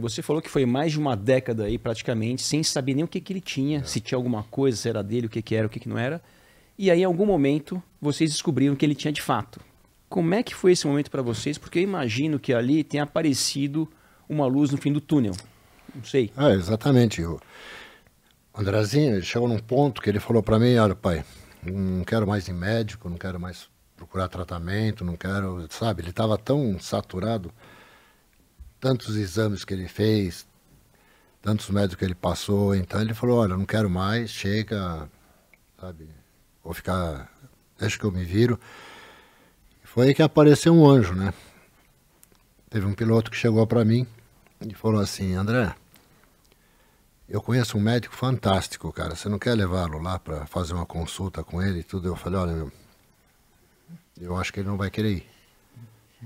Você falou que foi mais de uma década aí, praticamente, sem saber nem o que, que ele tinha, é. se tinha alguma coisa, se era dele, o que, que era, o que, que não era. E aí, em algum momento, vocês descobriram que ele tinha de fato. Como é que foi esse momento para vocês? Porque eu imagino que ali tenha aparecido uma luz no fim do túnel. Não sei. É, exatamente. O Andrezinho chegou num ponto que ele falou para mim: olha, pai, não quero mais ir médico, não quero mais procurar tratamento, não quero. Sabe? Ele estava tão saturado tantos exames que ele fez, tantos médicos que ele passou, então ele falou, olha, não quero mais, chega, sabe, vou ficar, deixa que eu me viro. Foi aí que apareceu um anjo, né? Teve um piloto que chegou para mim e falou assim, André, eu conheço um médico fantástico, cara, você não quer levá-lo lá para fazer uma consulta com ele e tudo? Eu falei, olha, meu, eu acho que ele não vai querer ir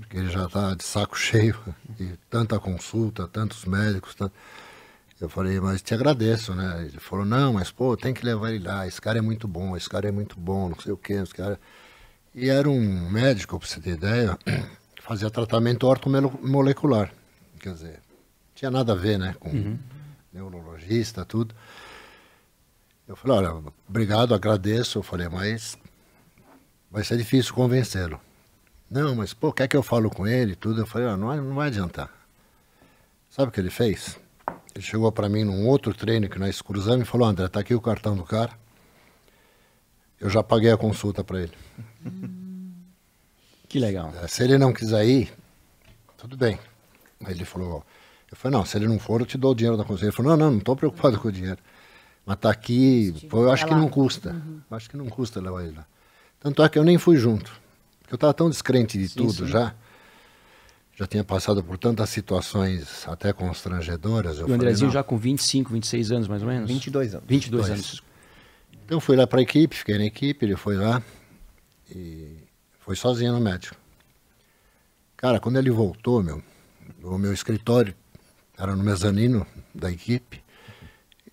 porque ele já está de saco cheio e tanta consulta, tantos médicos. Tanto... Eu falei, mas te agradeço, né? Ele falou, não, mas pô, tem que levar ele lá, esse cara é muito bom, esse cara é muito bom, não sei o quê, esse cara. E era um médico, para você ter ideia, que fazia tratamento ortomolecular. Quer dizer, tinha nada a ver, né? Com uhum. neurologista, tudo. Eu falei, olha, obrigado, agradeço. Eu falei, mas vai ser difícil convencê-lo. Não, mas pô, quer que eu falo com ele e tudo? Eu falei, ah, não, não vai adiantar. Sabe o que ele fez? Ele chegou para mim num outro treino que nós cruzamos e falou, André, tá aqui o cartão do cara. Eu já paguei a consulta para ele. Que legal. É, se ele não quiser ir, tudo bem. Aí ele falou, eu falei, não, se ele não for, eu te dou o dinheiro da consulta. Ele falou, não, não, não estou preocupado com o dinheiro. Mas tá aqui, pô, eu acho que não custa. Uhum. Eu acho que não custa levar ele lá. Tanto é que eu nem fui junto. Porque eu estava tão descrente de sim, tudo sim. já. Já tinha passado por tantas situações até constrangedoras. Eu o Andrezinho já com 25, 26 anos mais ou menos? 22 anos. 22, 22. anos. Então fui lá para a equipe, fiquei na equipe, ele foi lá e foi sozinho no médico. Cara, quando ele voltou, meu, o meu escritório era no mezanino da equipe,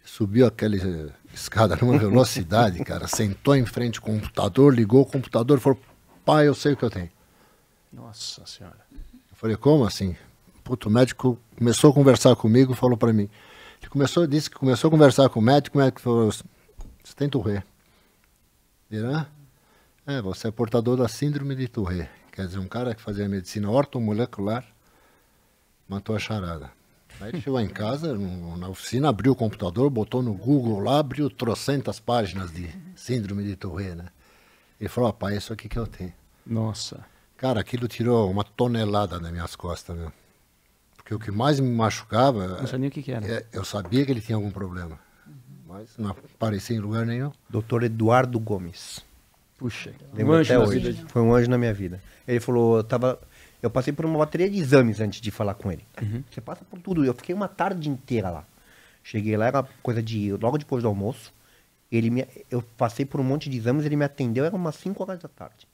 subiu aquela escada numa velocidade, cara, sentou em frente ao computador, ligou o computador, falou, pai, eu sei o que eu tenho. Nossa senhora. Eu falei, como assim? Puto, o médico começou a conversar comigo, falou para mim. Ele começou, disse que começou a conversar com o médico, o médico falou, você tem Tourette. Virá? É, você é portador da síndrome de Tourette. Quer dizer, um cara que fazia medicina ortomolecular matou a charada. Aí ele chegou em casa, na oficina, abriu o computador, botou no Google lá, abriu trocentas páginas de síndrome de Tourette, né? Ele falou, rapaz isso aqui que eu tenho. Nossa. Cara, aquilo tirou uma tonelada das minhas costas, meu. Porque o que mais me machucava... Não sabia o que, que era. É, eu sabia que ele tinha algum problema. Mas não aparecia em lugar nenhum. Doutor Eduardo Gomes. Puxa. Lembro um até hoje. Foi um anjo na minha vida. Ele falou, eu tava... Eu passei por uma bateria de exames antes de falar com ele. Uhum. Você passa por tudo. Eu fiquei uma tarde inteira lá. Cheguei lá, era coisa de... Logo depois do almoço. Ele me, eu passei por um monte de exames, ele me atendeu, era umas 5 horas da tarde.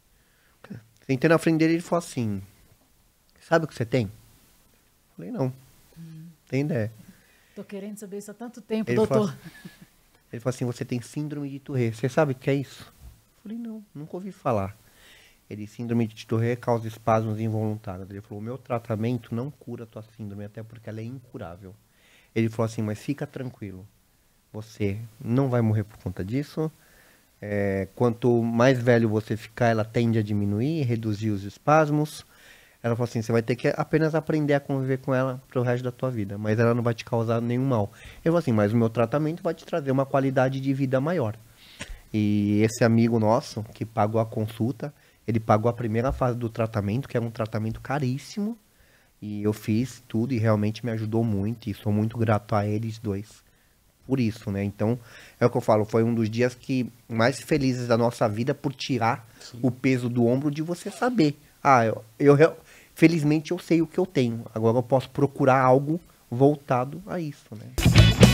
Sentei na frente dele, ele falou assim, sabe o que você tem? Eu falei, não, não tem ideia. Tô querendo saber isso há tanto tempo, ele doutor. Falou, assim, ele falou assim, você tem síndrome de Tourette, você sabe o que é isso? Eu falei, não, nunca ouvi falar. Ele, síndrome de Tourette causa espasmos involuntários. Ele falou, o meu tratamento não cura a tua síndrome, até porque ela é incurável. Ele falou assim, mas fica tranquilo, você não vai morrer por conta disso. É, quanto mais velho você ficar, ela tende a diminuir, reduzir os espasmos. Ela falou assim, você vai ter que apenas aprender a conviver com ela pro resto da tua vida, mas ela não vai te causar nenhum mal. Eu falei assim, mas o meu tratamento vai te trazer uma qualidade de vida maior. E esse amigo nosso, que pagou a consulta, ele pagou a primeira fase do tratamento, que é um tratamento caríssimo, e eu fiz tudo e realmente me ajudou muito, e sou muito grato a eles dois por isso, né? Então, é o que eu falo, foi um dos dias que mais felizes da nossa vida por tirar Sim. o peso do ombro de você saber. Ah, eu, eu, eu, felizmente eu sei o que eu tenho. Agora eu posso procurar algo voltado a isso, né?